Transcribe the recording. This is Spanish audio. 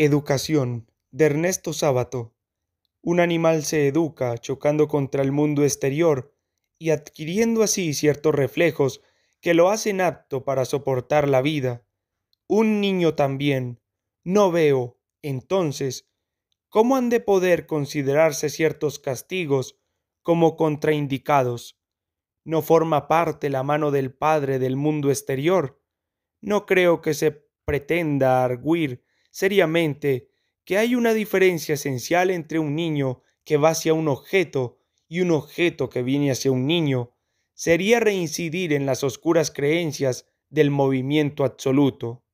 Educación de Ernesto Sábato. Un animal se educa chocando contra el mundo exterior y adquiriendo así ciertos reflejos que lo hacen apto para soportar la vida. Un niño también. No veo, entonces, cómo han de poder considerarse ciertos castigos como contraindicados. No forma parte la mano del Padre del mundo exterior. No creo que se pretenda arguir seriamente que hay una diferencia esencial entre un niño que va hacia un objeto y un objeto que viene hacia un niño, sería reincidir en las oscuras creencias del movimiento absoluto.